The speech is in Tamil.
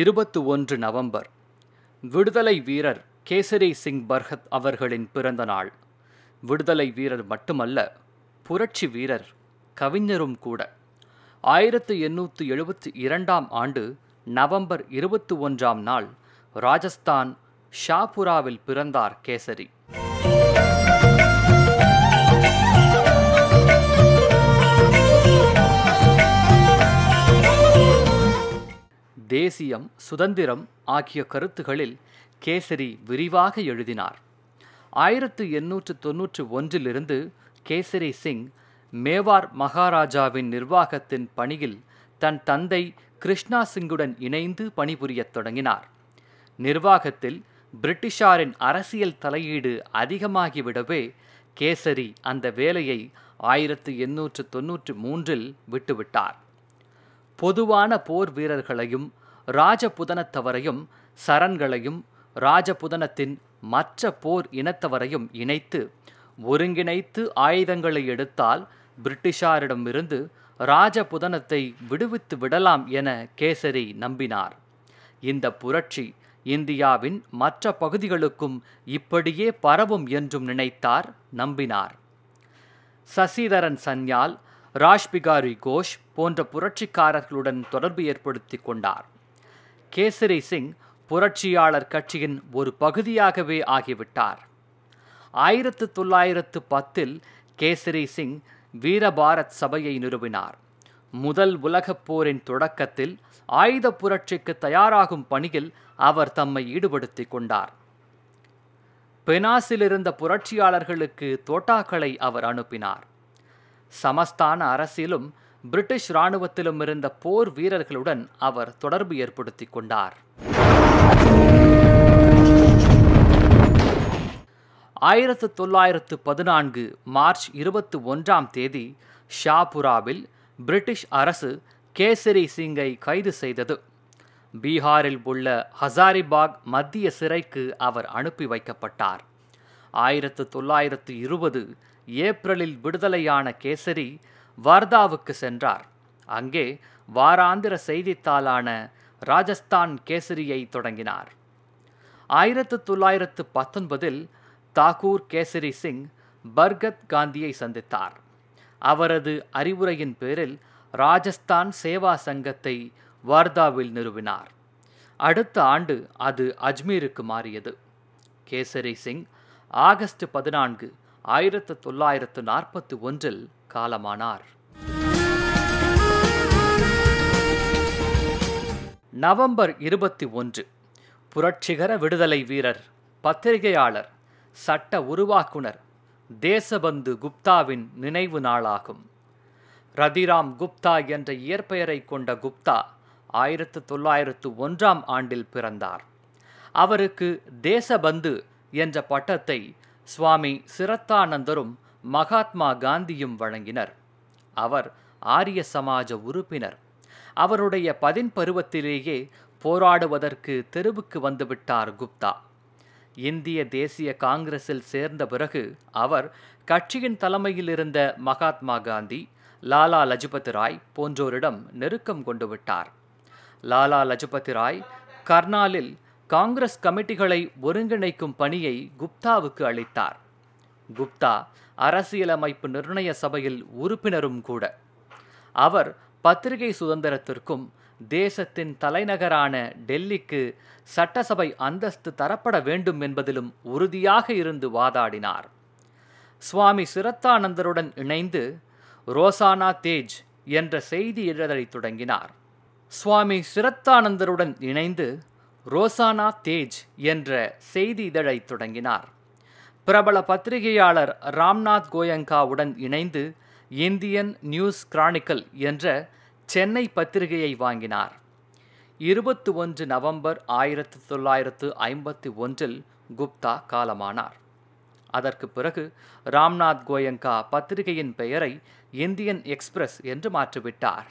இருபத்தி ஒன்று நவம்பர் விடுதலை வீரர் கேசரி சிங் பர்ஹத் அவர்களின் பிறந்த நாள் விடுதலை வீரர் மட்டுமல்ல புரட்சி வீரர் கவிஞரும் கூட ஆயிரத்து எண்ணூற்று எழுபத்தி இரண்டாம் ஆண்டு நவம்பர் இருபத்தி ஒன்றாம் நாள் ராஜஸ்தான் ஷாபுராவில் பிறந்தார் கேசரி தேசியம் சுதந்திரம் ஆகிய கருத்துகளில் கேசரி விரிவாக எழுதினார் ஆயிரத்து எண்ணூற்று தொன்னூற்று ஒன்றிலிருந்து கேசரி சிங் மேவார் மகாராஜாவின் நிர்வாகத்தின் பணியில் தன் தந்தை கிருஷ்ணா சிங்குடன் இணைந்து பணிபுரியத் தொடங்கினார் நிர்வாகத்தில் பிரிட்டிஷாரின் அரசியல் தலையீடு அதிகமாகிவிடவே கேசரி அந்த வேலையை ஆயிரத்து எண்ணூற்று தொன்னூற்று மூன்றில் விட்டுவிட்டார் பொதுவான போர் வீரர்களையும் ராஜபுதனத்தவரையும் சரண்களையும் ராஜபுதனத்தின் மற்ற போர் இனத்தவரையும் இணைத்து ஒருங்கிணைத்து ஆயுதங்களை எடுத்தால் பிரிட்டிஷாரிடமிருந்து ராஜபுதனத்தை விடுவித்து விடலாம் என கேசரி நம்பினார் இந்த புரட்சி இந்தியாவின் மற்ற பகுதிகளுக்கும் இப்படியே பரவும் என்றும் நினைத்தார் நம்பினார் சசிதரன் சன்யால் ராஷ்பிகாரி கோஷ் போன்ற புரட்சிக்காரர்களுடன் தொடர்பு ஏற்படுத்தி கொண்டார் கேசரி சிங் புரட்சியாளர் கட்சியின் ஒரு பகுதியாகவே ஆகிவிட்டார் ஆயிரத்து தொள்ளாயிரத்து பத்தில் கேசரி சிங் வீரபாரத் சபையை நிறுவினார் முதல் உலகப் போரின் தொடக்கத்தில் ஆயுத புரட்சிக்கு தயாராகும் பணியில் அவர் தம்மை ஈடுபடுத்திக் கொண்டார் பெனாசிலிருந்த புரட்சியாளர்களுக்கு தோட்டாக்களை அவர் அனுப்பினார் சமஸ்தான அரசிலும் பிரிட்டிஷ் இராணுவத்திலும் இருந்த போர் வீரர்களுடன் அவர் தொடர்பு ஏற்படுத்தி கொண்டார் ஆயிரத்து தொள்ளாயிரத்து பதினான்கு மார்ச் இருபத்தி ஒன்றாம் தேதி ஷாபுராவில் பிரிட்டிஷ் அரசு கேசரி சிங்கை கைது செய்தது பீகாரில் உள்ள ஹசாரிபாக் மத்திய சிறைக்கு அவர் அனுப்பி வைக்கப்பட்டார் ஆயிரத்து தொள்ளாயிரத்து இருபது ஏப்ரலில் விடுதலையான கேசரி வார்தாவுக்கு சென்றார் அங்கே வாராந்திர செய்தித்தாளான ராஜஸ்தான் கேசரியை தொடங்கினார் ஆயிரத்து தொள்ளாயிரத்து பத்தொன்பதில் தாகூர் கேசரி சிங் பர்கத் காந்தியை சந்தித்தார் அவரது அறிவுரையின் பேரில் ராஜஸ்தான் சேவா சங்கத்தை வார்தாவில் நிறுவினார் அடுத்த ஆண்டு அது அஜ்மீருக்கு மாறியது கேசரி சிங் ஆகஸ்ட் பதினான்கு ஆயிரத்து தொள்ளாயிரத்து நாற்பத்தி ஒன்றில் காலமானார் நவம்பர் இருபத்தி ஒன்று புரட்சிகர விடுதலை வீரர் பத்திரிகையாளர் சட்ட உருவாக்குனர் தேசபந்து குப்தாவின் நினைவு நாளாகும் ரதிராம் குப்தா என்ற இயற்பெயரை கொண்ட குப்தா ஆயிரத்து தொள்ளாயிரத்து ஒன்றாம் ஆண்டில் பிறந்தார் அவருக்கு தேசபந்து என்ற பட்டத்தை சுவாமி சிரத்தானந்தரும் மகாத்மா காந்தியும் வழங்கினர் அவர் ஆரிய சமாஜ உறுப்பினர் அவருடைய பதின் பருவத்திலேயே போராடுவதற்கு தெருவுக்கு வந்துவிட்டார் குப்தா இந்திய தேசிய காங்கிரஸில் சேர்ந்த பிறகு அவர் கட்சியின் தலைமையில் இருந்த மகாத்மா காந்தி லாலா லஜபதி ராய் போன்றோரிடம் நெருக்கம் கொண்டு விட்டார் லாலா லஜபதி ராய் கர்னாலில் காங்கிரஸ் கமிட்டிகளை ஒருங்கிணைக்கும் பணியை குப்தாவுக்கு அளித்தார் குப்தா அரசியலமைப்பு நிர்ணய சபையில் உறுப்பினரும் கூட அவர் பத்திரிகை சுதந்திரத்திற்கும் தேசத்தின் தலைநகரான டெல்லிக்கு சட்டசபை அந்தஸ்து தரப்பட வேண்டும் என்பதிலும் உறுதியாக இருந்து வாதாடினார் சுவாமி சிரத்தானந்தருடன் இணைந்து ரோசானா தேஜ் என்ற செய்தி இதழை தொடங்கினார் சுவாமி சிரத்தானந்தருடன் இணைந்து ரோசானா தேஜ் என்ற செய்தி இதழை தொடங்கினார் பிரபல பத்திரிகையாளர் ராம்நாத் கோயங்காவுடன் இணைந்து இந்தியன் நியூஸ் கிரானிக்கல் என்ற சென்னை பத்திரிகையை வாங்கினார் இருபத்தி ஒன்று நவம்பர் ஆயிரத்தி தொள்ளாயிரத்து ஐம்பத்தி ஒன்றில் குப்தா காலமானார் அதற்கு பிறகு ராம்நாத் கோயங்கா பத்திரிகையின் பெயரை இந்தியன் எக்ஸ்பிரஸ் என்று மாற்றிவிட்டார்